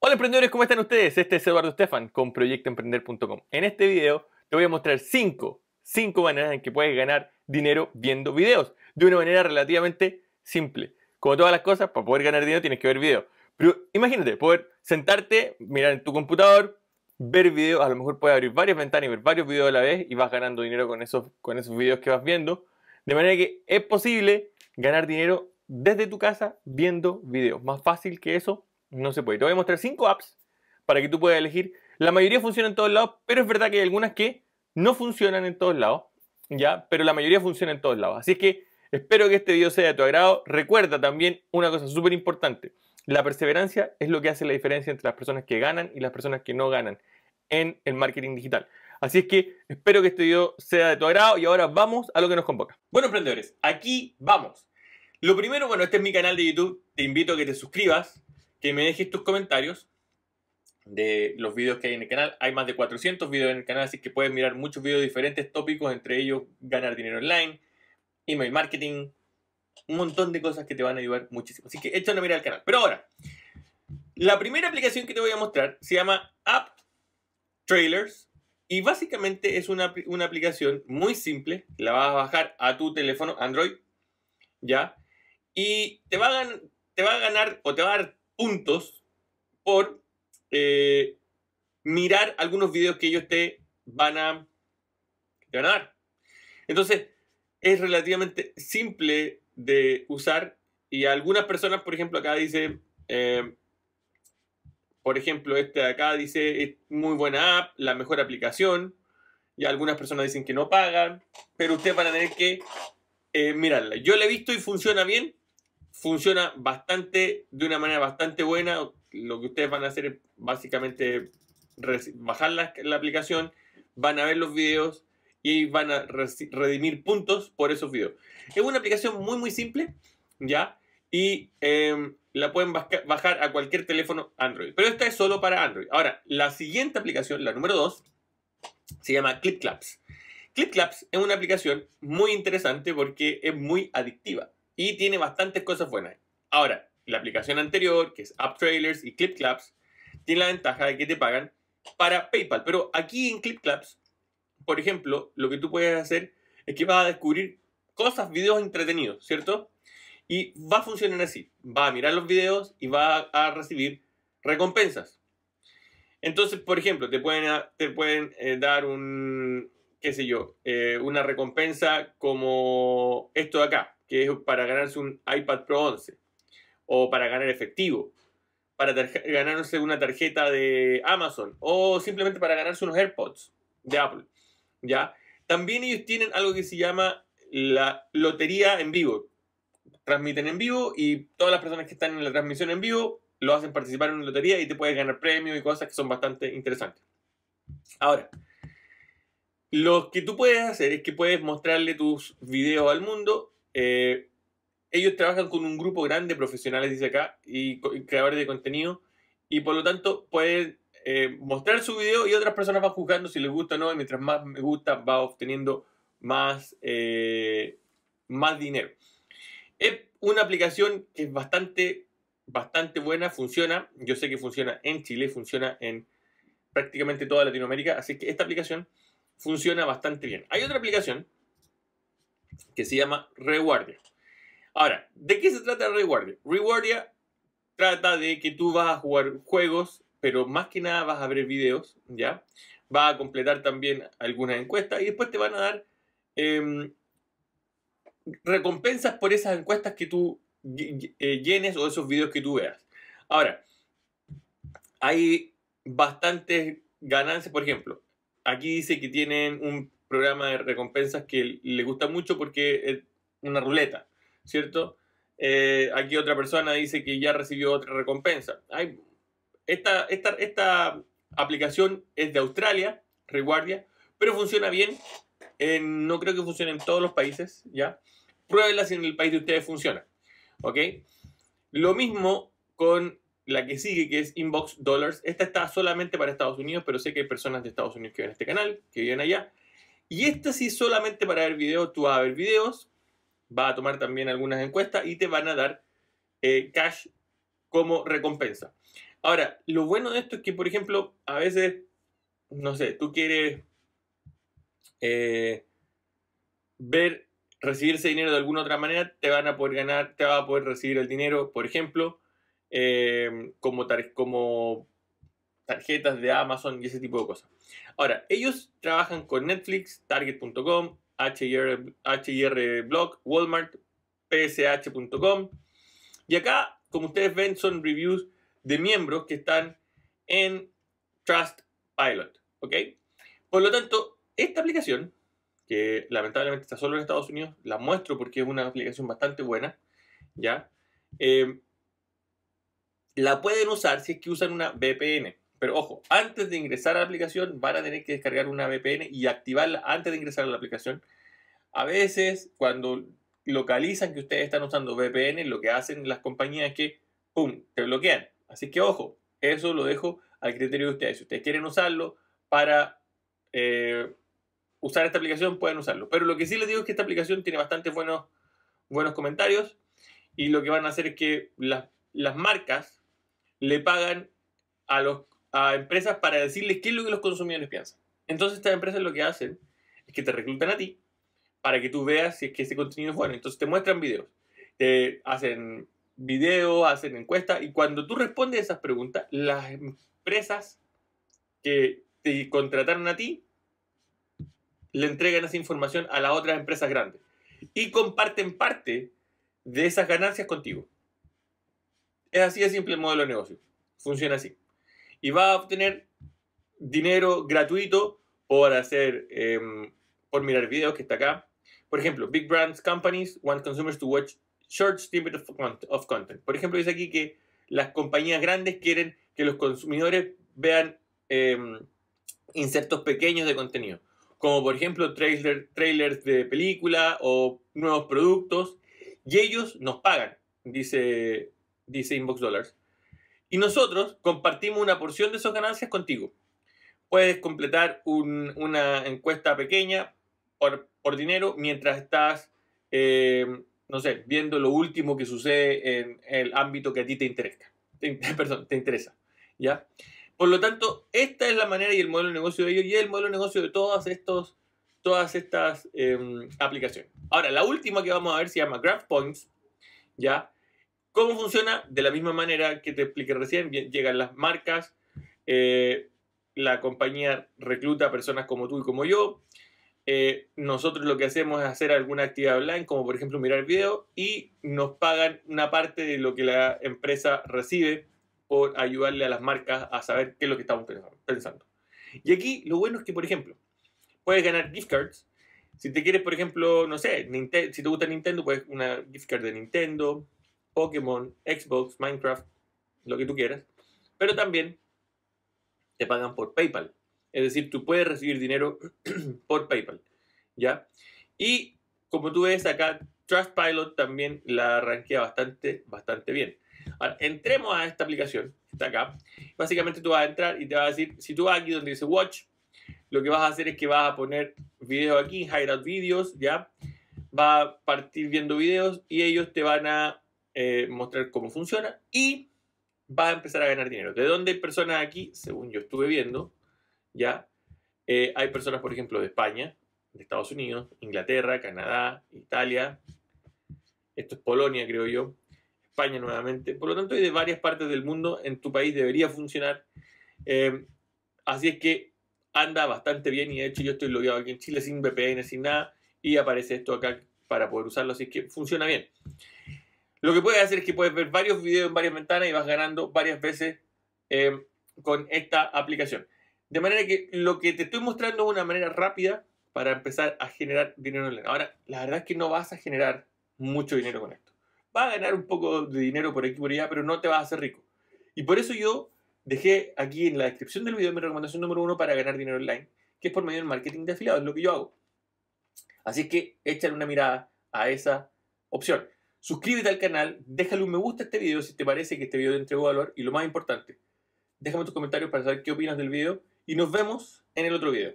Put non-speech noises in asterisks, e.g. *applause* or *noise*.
Hola emprendedores, ¿cómo están ustedes? Este es Eduardo Estefan con proyectoemprender.com. En este video te voy a mostrar 5, 5 maneras en que puedes ganar dinero viendo videos de una manera relativamente simple. Como todas las cosas, para poder ganar dinero tienes que ver videos. Pero imagínate, poder sentarte, mirar en tu computador, ver videos, a lo mejor puedes abrir varias ventanas y ver varios videos a la vez y vas ganando dinero con esos, con esos videos que vas viendo. De manera que es posible ganar dinero desde tu casa viendo videos. Más fácil que eso no se puede. Te voy a mostrar cinco apps para que tú puedas elegir. La mayoría funciona en todos lados, pero es verdad que hay algunas que no funcionan en todos lados, ¿ya? Pero la mayoría funciona en todos lados. Así es que espero que este video sea de tu agrado. Recuerda también una cosa súper importante. La perseverancia es lo que hace la diferencia entre las personas que ganan y las personas que no ganan en el marketing digital. Así es que espero que este video sea de tu agrado y ahora vamos a lo que nos convoca. Bueno, emprendedores, aquí vamos. Lo primero, bueno, este es mi canal de YouTube. Te invito a que te suscribas, que me dejes tus comentarios de los videos que hay en el canal. Hay más de 400 videos en el canal, así que puedes mirar muchos videos diferentes tópicos, entre ellos ganar dinero online, email marketing, un montón de cosas que te van a ayudar muchísimo. Así que échate una mirada al canal. Pero ahora, la primera aplicación que te voy a mostrar se llama App Trailers y básicamente es una, una aplicación muy simple. La vas a bajar a tu teléfono Android, ¿ya? Y te va te va a ganar o te va a dar puntos por eh, mirar algunos videos que ellos te van a, ganar, Entonces, es relativamente simple de usar y algunas personas, por ejemplo, acá dice, eh, por ejemplo, este de acá dice, es muy buena app, la mejor aplicación, y algunas personas dicen que no pagan, pero ustedes van a tener que eh, mirarla. Yo la he visto y funciona bien, funciona bastante, de una manera bastante buena. Lo que ustedes van a hacer es básicamente bajar la, la aplicación, van a ver los videos y van a redimir puntos por esos videos. Es una aplicación muy, muy simple, ¿ya? Y em, la pueden bajar a cualquier teléfono Android. Pero esta es solo para Android. Ahora, la siguiente aplicación, la número 2, se llama ClipClaps. ClipClaps es una aplicación muy interesante porque es muy adictiva y tiene bastantes cosas buenas. Ahora, la aplicación anterior, que es UpTrailers y ClipClaps, tiene la ventaja de que te pagan para PayPal. Pero aquí en ClipClaps, por ejemplo, lo que tú puedes hacer es que vas a descubrir cosas, videos entretenidos, ¿cierto? Y va a funcionar así. Va a mirar los videos y va a recibir recompensas. Entonces, por ejemplo, te pueden, te pueden eh, dar un, qué sé yo, eh, una recompensa como esto de acá que es para ganarse un iPad Pro 11 o para ganar efectivo, para ganarse una tarjeta de Amazon o simplemente para ganarse unos AirPods de Apple. ¿ya? También ellos tienen algo que se llama la lotería en vivo. Transmiten en vivo y todas las personas que están en la transmisión en vivo lo hacen participar en una lotería y te puedes ganar premios y cosas que son bastante interesantes. Ahora, lo que tú puedes hacer es que puedes mostrarle tus videos al mundo eh, ellos trabajan con un grupo grande de profesionales, dice acá, y, creadores de contenido, y por lo tanto pueden eh, mostrar su video y otras personas van juzgando si les gusta o no, y mientras más me gusta va obteniendo más, eh, más dinero. Es una aplicación que es bastante, bastante buena, funciona, yo sé que funciona en Chile, funciona en prácticamente toda Latinoamérica, así que esta aplicación funciona bastante bien. Hay otra aplicación que se llama Rewardia. Ahora, ¿de qué se trata Rewardia? Rewardia trata de que tú vas a jugar juegos, pero más que nada vas a ver videos, ¿ya? Vas a completar también algunas encuestas y después te van a dar em, recompensas por esas encuestas que tú eh, llenes o esos videos que tú veas. Ahora, hay bastantes ganancias, por ejemplo, aquí dice que tienen un programa de recompensas que le gusta mucho porque es una ruleta, ¿cierto? Eh, aquí otra persona dice que ya recibió otra recompensa. esta, esta, esta aplicación es de Australia, Reguardia, pero funciona bien. no creo que funcione en todos los países, ¿ya? Pruébenla si en el país de ustedes funciona, ¿ok? Lo mismo con la que sigue, que es Inbox Dollars. Esta está solamente para Estados Unidos, pero sé que hay personas de Estados Unidos que ven este canal, que viven allá. Y esta sí solamente para ver videos, tú vas a ver videos, vas a tomar también algunas encuestas y te van a dar eh, cash como recompensa. Ahora, lo bueno de esto es que, por ejemplo, a veces, no sé, tú quieres eh, ver, recibir ese dinero de alguna otra manera, te van a poder ganar, te va a poder recibir el dinero, por ejemplo, eh, como, como tarjetas de Amazon y ese tipo de cosas. Ahora, ellos trabajan con Netflix, Target.com, HR, Blog, Walmart, PSH.com. Y acá, como ustedes ven, son reviews de miembros que están en Trustpilot. ¿Ok? Por lo tanto, esta aplicación, que lamentablemente está solo en Estados Unidos, la muestro porque es una aplicación bastante buena, ¿ya? Eh, la pueden usar si es que usan una VPN. Pero ojo, antes de ingresar a la aplicación van a tener que descargar una VPN y activarla antes de ingresar a la aplicación. A veces, cuando localizan que ustedes están usando VPN, lo que hacen las compañías es que, ¡pum!, te bloquean. Así que ojo, eso lo dejo al criterio de ustedes. Si ustedes quieren usarlo para eh, usar esta aplicación, pueden usarlo. Pero lo que sí les digo es que esta aplicación tiene bastante buenos, buenos comentarios y lo que van a hacer es que las, las marcas le pagan a los a empresas para decirles qué es lo que los consumidores piensan. Entonces estas empresas lo que hacen es que te reclutan a ti para que tú veas si es que ese contenido es bueno. Entonces te muestran videos, te hacen videos, hacen encuestas y cuando tú respondes a esas preguntas, las empresas que te contrataron a ti le entregan esa información a las otras empresas grandes y comparten parte de esas ganancias contigo. Es así de simple el modelo de negocio. Funciona así y va a obtener dinero gratuito por hacer, em, por mirar videos que está acá. Por ejemplo, big brands companies want consumers to watch short snippets of content. Por ejemplo, dice aquí que las compañías grandes quieren que los consumidores vean em, insertos pequeños de contenido, como por ejemplo trailer, trailers de película o nuevos productos, y ellos nos pagan, dice, dice Inbox Dollars. Y nosotros compartimos una porción de esas ganancias contigo. Puedes completar una encuesta pequeña por, dinero mientras estás, eh, no sé, viendo lo último que sucede en el ámbito que a ti te interesa. Te, *laughs* te interesa. ¿ya? Por lo tanto, esta es la manera y el modelo de negocio de ellos y el modelo de negocio de todas, estas em, aplicaciones. Ahora, la última que vamos a ver se llama Graph Points, ¿ya? ¿Cómo funciona? De la misma manera que te expliqué recién, llegan las marcas, eh, la compañía recluta a personas como tú y como yo. Eh, nosotros lo que hacemos es hacer alguna actividad online, como por ejemplo mirar video, y nos pagan una parte de lo que la empresa recibe por ayudarle a las marcas a saber qué es lo que estamos pensando. Y aquí lo bueno es que, por ejemplo, puedes ganar gift cards. Si te quieres, por ejemplo, no sé, si te gusta Nintendo, puedes una gift card de Nintendo. Pokémon, Xbox, Minecraft, lo que tú quieras. Pero también te pagan por PayPal. Es decir, tú puedes recibir dinero *clears throat* por PayPal. ¿Ya? Y como tú ves acá, Trustpilot también la ranquea bastante, bastante bien. entremos a esta aplicación, está acá. Básicamente tú vas a entrar y te va a decir, si tú vas aquí donde dice Watch, lo que vas a hacer es que vas a poner video aquí, highlight videos, ¿ya? Va a partir viendo videos y ellos te van a eh, mostrar cómo funciona y va a empezar a ganar dinero. ¿De dónde hay personas aquí? Según yo estuve viendo, ya eh, hay personas, por ejemplo, de España, de Estados Unidos, Inglaterra, Canadá, Italia. Esto es Polonia, creo yo. España nuevamente. Por lo tanto, hay de varias partes del mundo. En tu país debería funcionar. Eh, así es que anda bastante bien y de hecho yo estoy logueado aquí en Chile sin VPN, sin nada y aparece esto acá para poder usarlo, así que funciona bien. Lo que puedes hacer es que puedes ver varios videos en varias ventanas y vas ganando varias veces eh, con esta aplicación. De manera que lo que te estoy mostrando es una manera rápida para empezar a generar dinero online. Ahora, la verdad es que no vas a generar mucho dinero con esto. Vas a ganar un poco de dinero por aquí por allá, pero no te vas a hacer rico. Y por eso yo dejé aquí en la descripción del video mi recomendación número uno para ganar dinero online, que es por medio del marketing de afiliados, es lo que yo hago. Así que échale una mirada a esa opción. Suscríbete al canal, déjale un me gusta a este video si te parece que este video te entregó valor y lo más importante, déjame tus comentarios para saber qué opinas del video y nos vemos en el otro video.